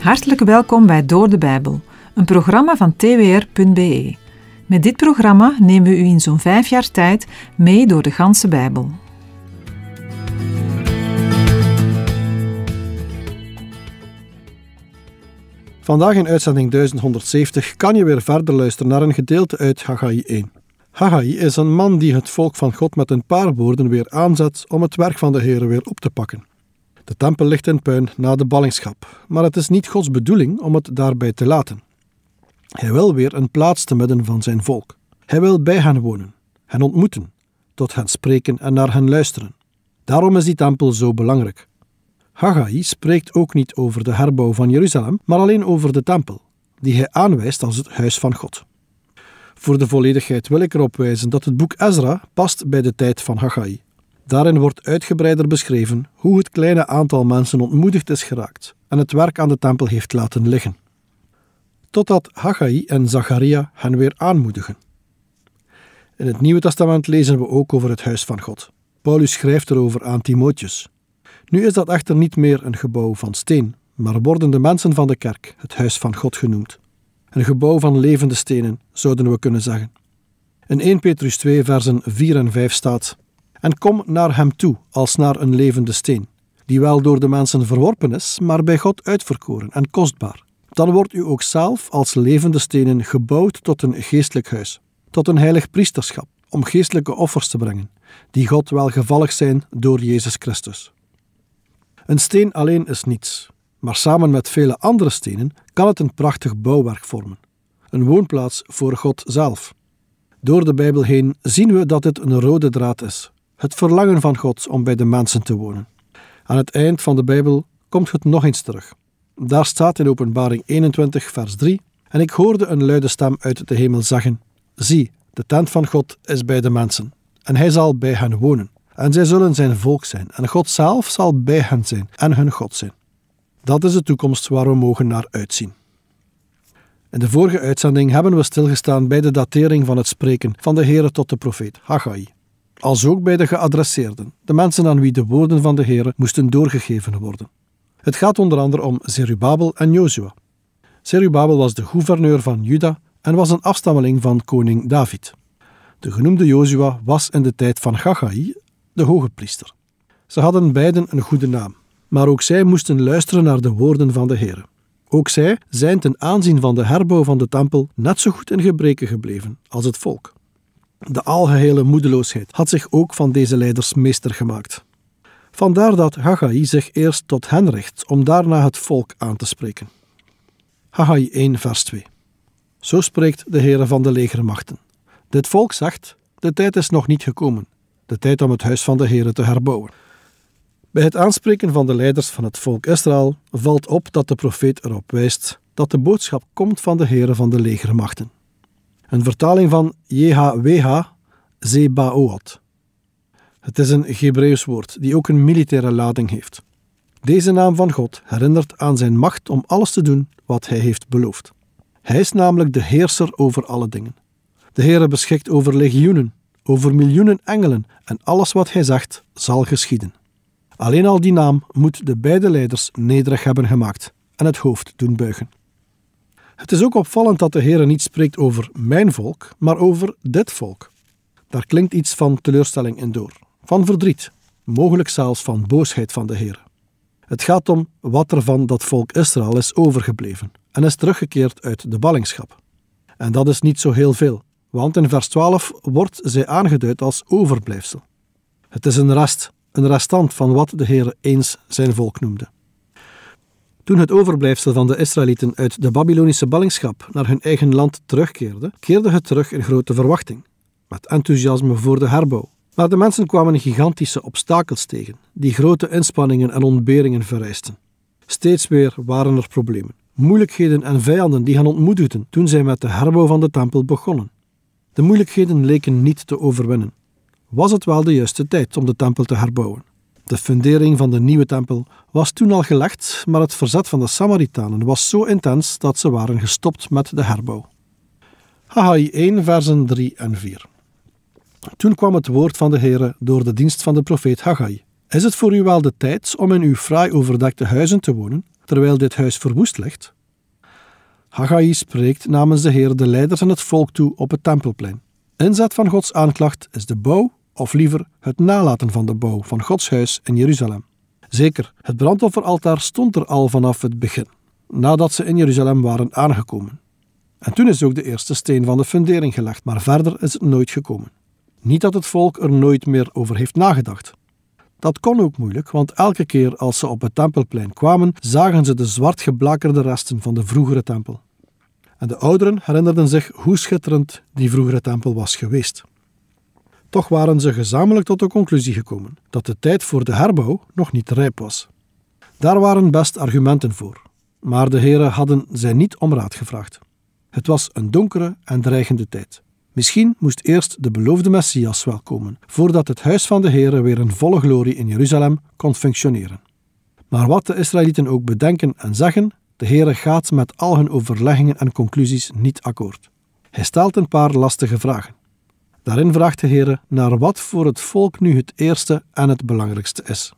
Hartelijk welkom bij Door de Bijbel, een programma van twr.be. Met dit programma nemen we u in zo'n vijf jaar tijd mee door de ganse Bijbel. Vandaag in uitzending 1170 kan je weer verder luisteren naar een gedeelte uit Haggai 1. Haggai is een man die het volk van God met een paar woorden weer aanzet om het werk van de Heer weer op te pakken. De tempel ligt in puin na de ballingschap, maar het is niet Gods bedoeling om het daarbij te laten. Hij wil weer een plaats te midden van zijn volk. Hij wil bij hen wonen, hen ontmoeten, tot hen spreken en naar hen luisteren. Daarom is die tempel zo belangrijk. Haggai spreekt ook niet over de herbouw van Jeruzalem, maar alleen over de tempel, die hij aanwijst als het huis van God. Voor de volledigheid wil ik erop wijzen dat het boek Ezra past bij de tijd van Haggai. Daarin wordt uitgebreider beschreven hoe het kleine aantal mensen ontmoedigd is geraakt en het werk aan de tempel heeft laten liggen. Totdat Haggai en Zacharia hen weer aanmoedigen. In het Nieuwe Testament lezen we ook over het huis van God. Paulus schrijft erover aan Timotheus. Nu is dat echter niet meer een gebouw van steen, maar worden de mensen van de kerk het huis van God genoemd. Een gebouw van levende stenen, zouden we kunnen zeggen. In 1 Petrus 2, versen 4 en 5 staat: en kom naar hem toe als naar een levende steen, die wel door de mensen verworpen is, maar bij God uitverkoren en kostbaar. Dan wordt u ook zelf als levende stenen gebouwd tot een geestelijk huis, tot een heilig priesterschap, om geestelijke offers te brengen, die God welgevallig zijn door Jezus Christus. Een steen alleen is niets, maar samen met vele andere stenen kan het een prachtig bouwwerk vormen. Een woonplaats voor God zelf. Door de Bijbel heen zien we dat dit een rode draad is, het verlangen van God om bij de mensen te wonen. Aan het eind van de Bijbel komt het nog eens terug. Daar staat in Openbaring 21, vers 3: En ik hoorde een luide stem uit de hemel zeggen: Zie, de tent van God is bij de mensen, en hij zal bij hen wonen. En zij zullen zijn volk zijn, en God zelf zal bij hen zijn en hun God zijn. Dat is de toekomst waar we mogen naar uitzien. In de vorige uitzending hebben we stilgestaan bij de datering van het spreken van de Here tot de profeet Haggai als ook bij de geadresseerden, de mensen aan wie de woorden van de Heer moesten doorgegeven worden. Het gaat onder andere om Zerubabel en Jozua. Zerubabel was de gouverneur van Juda en was een afstammeling van koning David. De genoemde Jozua was in de tijd van Gagai de hoge priester. Ze hadden beiden een goede naam, maar ook zij moesten luisteren naar de woorden van de Heer. Ook zij zijn ten aanzien van de herbouw van de tempel net zo goed in gebreken gebleven als het volk. De algehele moedeloosheid had zich ook van deze leiders meester gemaakt. Vandaar dat Haggai zich eerst tot hen richt om daarna het volk aan te spreken. Haggai 1 vers 2 Zo spreekt de Heere van de legermachten. Dit volk zegt, de tijd is nog niet gekomen, de tijd om het huis van de Heere te herbouwen. Bij het aanspreken van de leiders van het volk Israël valt op dat de profeet erop wijst dat de boodschap komt van de Heere van de legermachten. Een vertaling van JHWH, Zebaoat. Het is een Hebreeuws woord die ook een militaire lading heeft. Deze naam van God herinnert aan zijn macht om alles te doen wat hij heeft beloofd. Hij is namelijk de heerser over alle dingen. De Heer beschikt over legioenen, over miljoenen engelen en alles wat hij zegt zal geschieden. Alleen al die naam moet de beide leiders nederig hebben gemaakt en het hoofd doen buigen. Het is ook opvallend dat de Heer niet spreekt over mijn volk, maar over dit volk. Daar klinkt iets van teleurstelling in door, van verdriet, mogelijk zelfs van boosheid van de Heer. Het gaat om wat er van dat volk Israël is overgebleven en is teruggekeerd uit de ballingschap. En dat is niet zo heel veel, want in vers 12 wordt zij aangeduid als overblijfsel. Het is een rest, een restant van wat de Heer eens zijn volk noemde. Toen het overblijfsel van de Israëlieten uit de Babylonische ballingschap naar hun eigen land terugkeerde, keerde het terug in grote verwachting, met enthousiasme voor de herbouw. Maar de mensen kwamen gigantische obstakels tegen, die grote inspanningen en ontberingen vereisten. Steeds weer waren er problemen, moeilijkheden en vijanden die hen ontmoedigden toen zij met de herbouw van de tempel begonnen. De moeilijkheden leken niet te overwinnen. Was het wel de juiste tijd om de tempel te herbouwen? De fundering van de nieuwe tempel was toen al gelegd, maar het verzet van de Samaritanen was zo intens dat ze waren gestopt met de herbouw. Haggai 1, versen 3 en 4. Toen kwam het woord van de Heer door de dienst van de profeet Haggai. Is het voor u wel de tijd om in uw fraai overdekte huizen te wonen, terwijl dit huis verwoest ligt? Haggai spreekt namens de Heer de leiders en het volk toe op het tempelplein. Inzet van Gods aanklacht is de bouw of liever het nalaten van de bouw van Gods huis in Jeruzalem. Zeker, het brandofferaltaar stond er al vanaf het begin, nadat ze in Jeruzalem waren aangekomen. En toen is ook de eerste steen van de fundering gelegd, maar verder is het nooit gekomen. Niet dat het volk er nooit meer over heeft nagedacht. Dat kon ook moeilijk, want elke keer als ze op het tempelplein kwamen, zagen ze de zwart geblakerde resten van de vroegere tempel. En de ouderen herinnerden zich hoe schitterend die vroegere tempel was geweest. Toch waren ze gezamenlijk tot de conclusie gekomen dat de tijd voor de herbouw nog niet rijp was. Daar waren best argumenten voor, maar de heren hadden zij niet om raad gevraagd. Het was een donkere en dreigende tijd. Misschien moest eerst de beloofde Messias wel komen, voordat het huis van de heren weer in volle glorie in Jeruzalem kon functioneren. Maar wat de Israëlieten ook bedenken en zeggen, de Heere gaat met al hun overleggingen en conclusies niet akkoord. Hij stelt een paar lastige vragen. Daarin vraagt de Heer naar wat voor het volk nu het eerste en het belangrijkste is.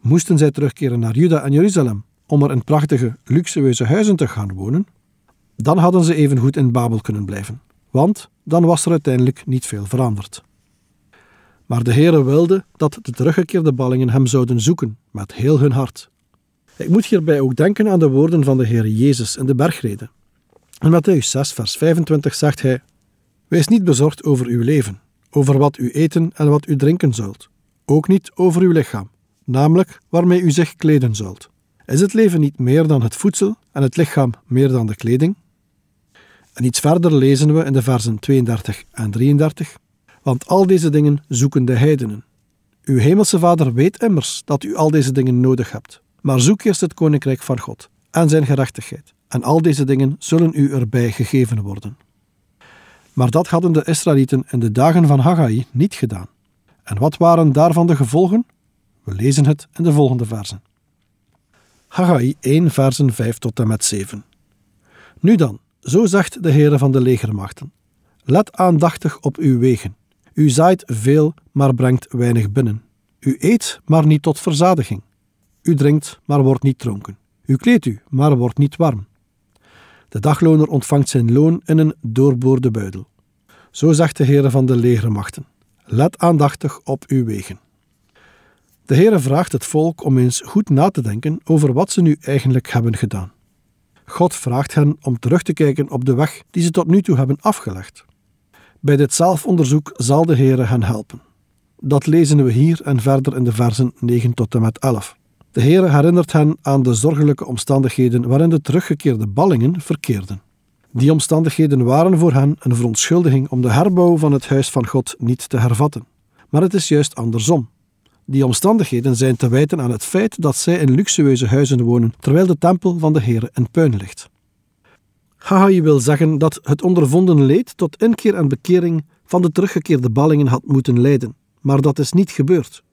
Moesten zij terugkeren naar Juda en Jeruzalem om er in prachtige, luxueuze huizen te gaan wonen? Dan hadden ze even goed in Babel kunnen blijven, want dan was er uiteindelijk niet veel veranderd. Maar de Heere wilde dat de teruggekeerde ballingen hem zouden zoeken met heel hun hart. Ik moet hierbij ook denken aan de woorden van de Heer Jezus in de bergrede. In Matthäus 6, vers 25 zegt hij: Wees niet bezorgd over uw leven, over wat u eten en wat u drinken zult. Ook niet over uw lichaam, namelijk waarmee u zich kleden zult. Is het leven niet meer dan het voedsel en het lichaam meer dan de kleding? En iets verder lezen we in de versen 32 en 33. Want al deze dingen zoeken de heidenen. Uw hemelse Vader weet immers dat u al deze dingen nodig hebt. Maar zoek eerst het koninkrijk van God en zijn gerechtigheid, en al deze dingen zullen u erbij gegeven worden. Maar dat hadden de Israëlieten in de dagen van Haggai niet gedaan. En wat waren daarvan de gevolgen? We lezen het in de volgende versen. Haggai 1, versen 5 tot en met 7. Nu dan, zo zegt de Heere van de legermachten: Let aandachtig op uw wegen. U zaait veel, maar brengt weinig binnen. U eet, maar niet tot verzadiging. U drinkt, maar wordt niet dronken. U kleedt u, maar wordt niet warm. De dagloner ontvangt zijn loon in een doorboorde buidel. Zo zegt de Heere van de legermachten: Let aandachtig op uw wegen. De Heere vraagt het volk om eens goed na te denken over wat ze nu eigenlijk hebben gedaan. God vraagt hen om terug te kijken op de weg die ze tot nu toe hebben afgelegd. Bij dit zelfonderzoek zal de Heere hen helpen. Dat lezen we hier en verder in de versen 9 tot en met 11. De Heer herinnert hen aan de zorgelijke omstandigheden waarin de teruggekeerde ballingen verkeerden. Die omstandigheden waren voor hen een verontschuldiging om de herbouw van het huis van God niet te hervatten. Maar het is juist andersom. Die omstandigheden zijn te wijten aan het feit dat zij in luxueuze huizen wonen, terwijl de tempel van de Heer in puin ligt. Hahai wil zeggen dat het ondervonden leed tot inkeer en bekering van de teruggekeerde ballingen had moeten leiden, maar dat is niet gebeurd.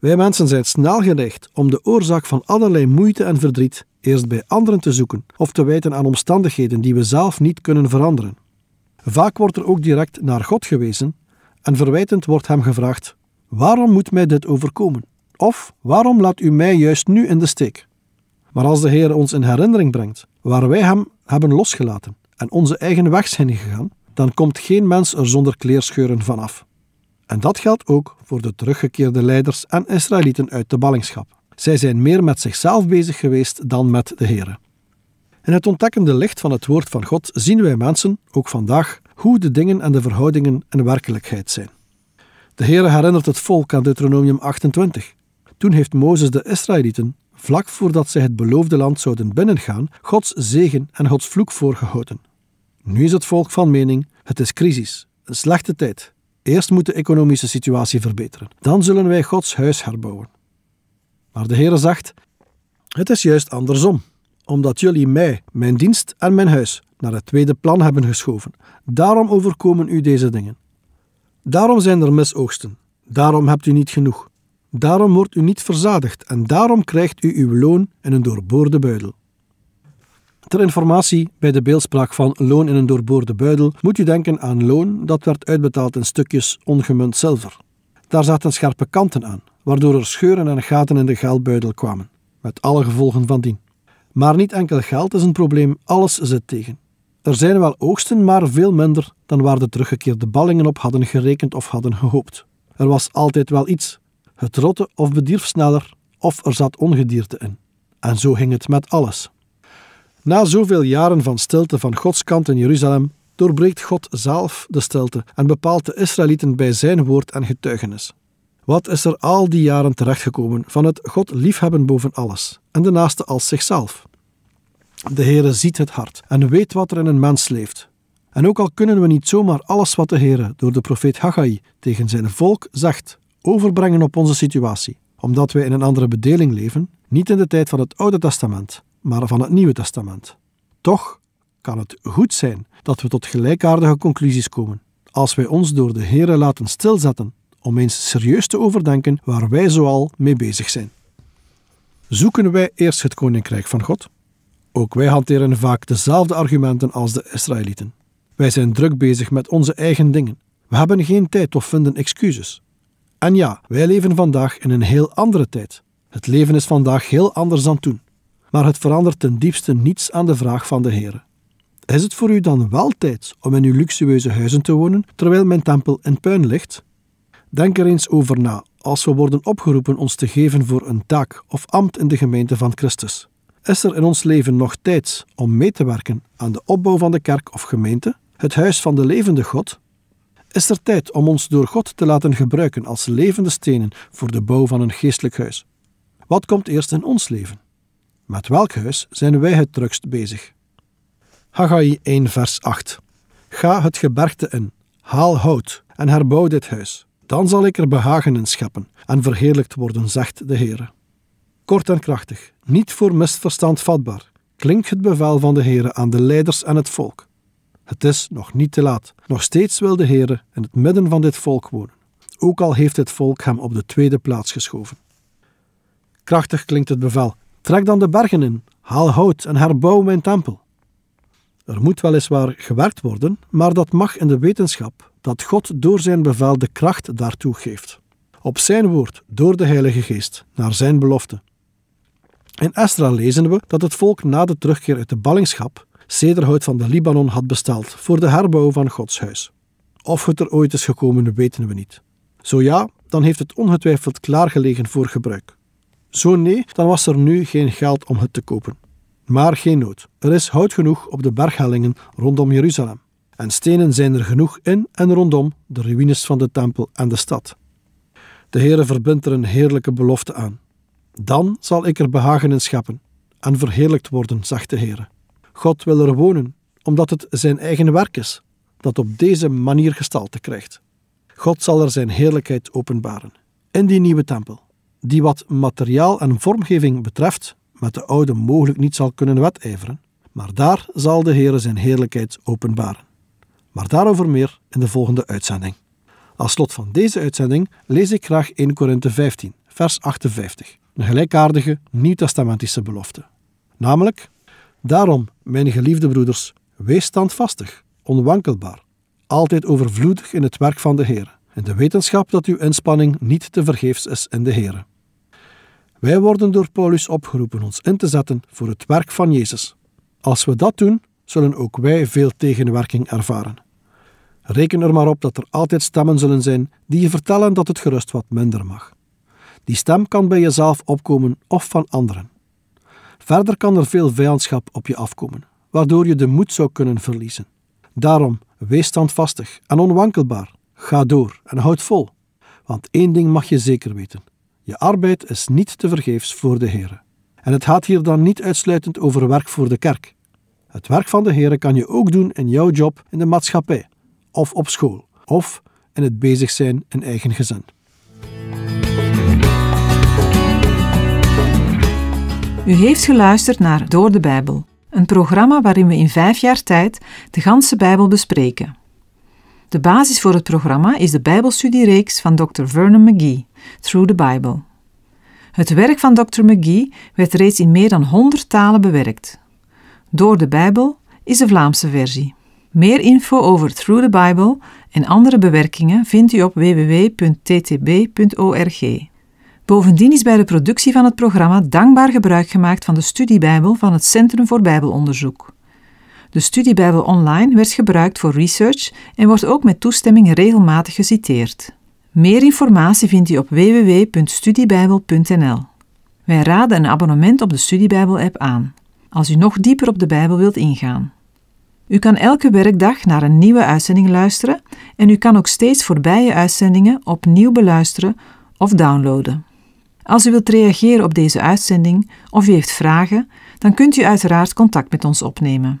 Wij mensen zijn snel geneigd om de oorzaak van allerlei moeite en verdriet eerst bij anderen te zoeken of te wijten aan omstandigheden die we zelf niet kunnen veranderen. Vaak wordt er ook direct naar God gewezen en verwijtend wordt hem gevraagd: Waarom moet mij dit overkomen? Of waarom laat u mij juist nu in de steek? Maar als de Heer ons in herinnering brengt waar wij hem hebben losgelaten en onze eigen weg zijn gegaan, dan komt geen mens er zonder kleerscheuren vanaf. En dat geldt ook voor de teruggekeerde leiders en Israëlieten uit de ballingschap. Zij zijn meer met zichzelf bezig geweest dan met de Here. In het ontdekkende licht van het woord van God zien wij mensen, ook vandaag, hoe de dingen en de verhoudingen in werkelijkheid zijn. De Heere herinnert het volk aan Deuteronomium 28. Toen heeft Mozes de Israëlieten, vlak voordat zij het beloofde land zouden binnengaan, Gods zegen en Gods vloek voorgehouden. Nu is het volk van mening, het is crisis, een slechte tijd. Eerst moet de economische situatie verbeteren. Dan zullen wij Gods huis herbouwen. Maar de Heere zegt: Het is juist andersom. Omdat jullie mij, mijn dienst en mijn huis naar het tweede plan hebben geschoven. Daarom overkomen u deze dingen. Daarom zijn er misoogsten. Daarom hebt u niet genoeg. Daarom wordt u niet verzadigd en daarom krijgt u uw loon in een doorboorde buidel. Ter informatie, bij de beeldspraak van loon in een doorboorde buidel moet u denken aan loon dat werd uitbetaald in stukjes ongemunt zilver. Daar zaten scherpe kanten aan, waardoor er scheuren en gaten in de geldbuidel kwamen, met alle gevolgen van dien. Maar niet enkel geld is een probleem, alles zit tegen. Er zijn wel oogsten, maar veel minder dan waar de teruggekeerde ballingen op hadden gerekend of hadden gehoopt. Er was altijd wel iets. Het rotte of bedierf sneller, of er zat ongedierte in. En zo ging het met alles. Na zoveel jaren van stilte van Gods kant in Jeruzalem, doorbreekt God zelf de stilte en bepaalt de Israëlieten bij zijn woord en getuigenis. Wat is er al die jaren terechtgekomen van het God liefhebben boven alles en de naaste als zichzelf? De Heere ziet het hart en weet wat er in een mens leeft. En ook al kunnen we niet zomaar alles wat de Heere door de profeet Haggai tegen zijn volk zegt, overbrengen op onze situatie, omdat wij in een andere bedeling leven, niet in de tijd van het Oude Testament, maar van het Nieuwe Testament. Toch kan het goed zijn dat we tot gelijkaardige conclusies komen als wij ons door de Here laten stilzetten om eens serieus te overdenken waar wij zoal mee bezig zijn. Zoeken wij eerst het Koninkrijk van God? Ook wij hanteren vaak dezelfde argumenten als de Israëlieten. Wij zijn druk bezig met onze eigen dingen. We hebben geen tijd of vinden excuses. En ja, wij leven vandaag in een heel andere tijd. Het leven is vandaag heel anders dan toen maar het verandert ten diepste niets aan de vraag van de Heer. Is het voor u dan wel tijd om in uw luxueuze huizen te wonen, terwijl mijn tempel in puin ligt? Denk er eens over na als we worden opgeroepen ons te geven voor een taak of ambt in de gemeente van Christus. Is er in ons leven nog tijd om mee te werken aan de opbouw van de kerk of gemeente, het huis van de levende God? Is er tijd om ons door God te laten gebruiken als levende stenen voor de bouw van een geestelijk huis? Wat komt eerst in ons leven? Met welk huis zijn wij het drukst bezig? Hagai 1 vers 8 Ga het gebergte in, haal hout en herbouw dit huis. Dan zal ik er behagen in scheppen en verheerlijkt worden, zegt de Heer. Kort en krachtig, niet voor misverstand vatbaar, klinkt het bevel van de Heer aan de leiders en het volk. Het is nog niet te laat. Nog steeds wil de Heer in het midden van dit volk wonen, ook al heeft het volk hem op de tweede plaats geschoven. Krachtig klinkt het bevel, Trek dan de bergen in, haal hout en herbouw mijn tempel. Er moet weliswaar gewerkt worden, maar dat mag in de wetenschap dat God door zijn bevel de kracht daartoe geeft. Op zijn woord, door de Heilige Geest, naar zijn belofte. In Estra lezen we dat het volk na de terugkeer uit de ballingschap cederhout van de Libanon had besteld voor de herbouw van Gods huis. Of het er ooit is gekomen, weten we niet. Zo ja, dan heeft het ongetwijfeld klaargelegen voor gebruik. Zo nee, dan was er nu geen geld om het te kopen. Maar geen nood, er is hout genoeg op de berghellingen rondom Jeruzalem. En stenen zijn er genoeg in en rondom de ruïnes van de tempel en de stad. De Heere verbindt er een heerlijke belofte aan. Dan zal ik er behagen in scheppen en verheerlijkt worden, zegt de Heere. God wil er wonen, omdat het zijn eigen werk is, dat op deze manier gestalte krijgt. God zal er zijn heerlijkheid openbaren, in die nieuwe tempel die wat materiaal en vormgeving betreft met de oude mogelijk niet zal kunnen wedijveren, maar daar zal de Heere zijn heerlijkheid openbaren. Maar daarover meer in de volgende uitzending. Als slot van deze uitzending lees ik graag 1 Korinthe 15, vers 58, een gelijkaardige nieuwtestamentische belofte. Namelijk, daarom, mijn geliefde broeders, wees standvastig, onwankelbaar, altijd overvloedig in het werk van de Heer, in de wetenschap dat uw inspanning niet te vergeefs is in de Heer. Wij worden door Paulus opgeroepen ons in te zetten voor het werk van Jezus. Als we dat doen, zullen ook wij veel tegenwerking ervaren. Reken er maar op dat er altijd stemmen zullen zijn die je vertellen dat het gerust wat minder mag. Die stem kan bij jezelf opkomen of van anderen. Verder kan er veel vijandschap op je afkomen, waardoor je de moed zou kunnen verliezen. Daarom, wees standvastig en onwankelbaar. Ga door en houd vol. Want één ding mag je zeker weten: je arbeid is niet te vergeefs voor de Heer. En het gaat hier dan niet uitsluitend over werk voor de kerk. Het werk van de Here kan je ook doen in jouw job in de maatschappij, of op school, of in het bezig zijn in eigen gezin. U heeft geluisterd naar Door de Bijbel, een programma waarin we in vijf jaar tijd de ganse Bijbel bespreken. De basis voor het programma is de Bijbelstudiereeks van Dr. Vernon McGee, Through the Bible. Het werk van Dr. McGee werd reeds in meer dan 100 talen bewerkt. Door de Bijbel is de Vlaamse versie. Meer info over Through the Bible en andere bewerkingen vindt u op www.ttb.org. Bovendien is bij de productie van het programma dankbaar gebruik gemaakt van de studiebijbel van het Centrum voor Bijbelonderzoek. De studiebijbel online werd gebruikt voor research en wordt ook met toestemming regelmatig geciteerd. Meer informatie vindt u op www.studiebijbel.nl. Wij raden een abonnement op de Studiebijbel-app aan, als u nog dieper op de Bijbel wilt ingaan. U kan elke werkdag naar een nieuwe uitzending luisteren en u kan ook steeds voorbije uitzendingen opnieuw beluisteren of downloaden. Als u wilt reageren op deze uitzending of u heeft vragen, dan kunt u uiteraard contact met ons opnemen.